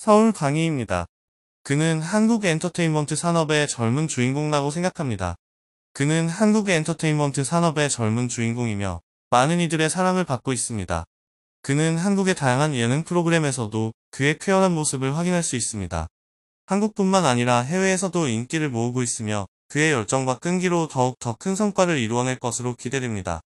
서울 강희입니다. 그는 한국 엔터테인먼트 산업의 젊은 주인공이라고 생각합니다. 그는 한국 엔터테인먼트 산업의 젊은 주인공이며 많은 이들의 사랑을 받고 있습니다. 그는 한국의 다양한 예능 프로그램에서도 그의 쾌활한 모습을 확인할 수 있습니다. 한국뿐만 아니라 해외에서도 인기를 모으고 있으며 그의 열정과 끈기로 더욱 더 큰 성과를 이루어낼 것으로 기대됩니다.